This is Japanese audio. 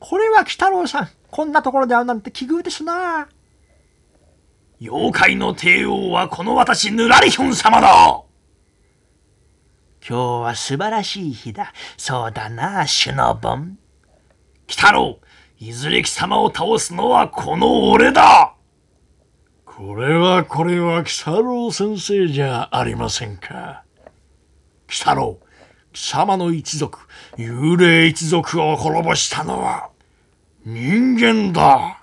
これは鬼太郎さん。こんなところで会うなんて奇遇ですな。妖怪の帝王はこの私、ぬらりひょん様だ今日は素晴らしい日だ。そうだな、シュノボン。鬼太郎、いずれ貴様を倒すのはこの俺だこれはこれは、鬼太郎先生じゃありませんか。鬼太郎、シャマの一族、幽霊一族を滅ぼしたのは人間だ。